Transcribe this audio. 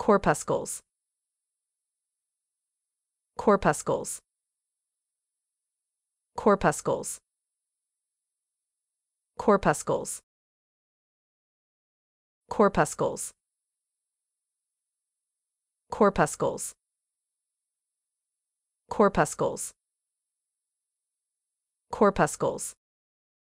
Corpuscles. Corpuscles. Corpuscles. Corpuscles. Corpuscles. Corpuscles. Corpuscles. Corpuscles.